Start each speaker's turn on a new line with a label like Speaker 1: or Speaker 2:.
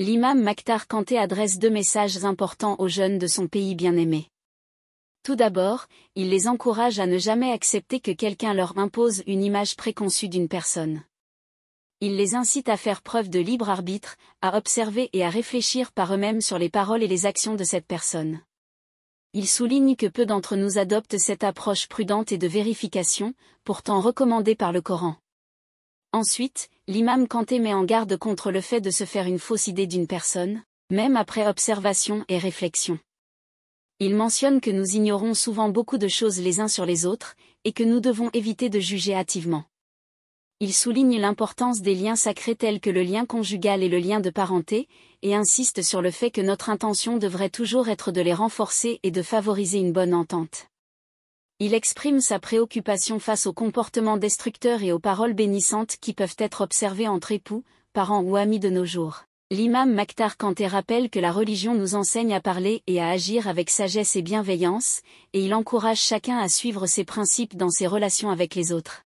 Speaker 1: L'imam Maktar Kanté adresse deux messages importants aux jeunes de son pays bien-aimé. Tout d'abord, il les encourage à ne jamais accepter que quelqu'un leur impose une image préconçue d'une personne. Il les incite à faire preuve de libre arbitre, à observer et à réfléchir par eux-mêmes sur les paroles et les actions de cette personne. Il souligne que peu d'entre nous adoptent cette approche prudente et de vérification, pourtant recommandée par le Coran. Ensuite, l'imam Kanté met en garde contre le fait de se faire une fausse idée d'une personne, même après observation et réflexion. Il mentionne que nous ignorons souvent beaucoup de choses les uns sur les autres, et que nous devons éviter de juger hâtivement. Il souligne l'importance des liens sacrés tels que le lien conjugal et le lien de parenté, et insiste sur le fait que notre intention devrait toujours être de les renforcer et de favoriser une bonne entente. Il exprime sa préoccupation face aux comportements destructeurs et aux paroles bénissantes qui peuvent être observées entre époux, parents ou amis de nos jours. L'imam Maktar Kanté rappelle que la religion nous enseigne à parler et à agir avec sagesse et bienveillance, et il encourage chacun à suivre ses principes dans ses relations avec les autres.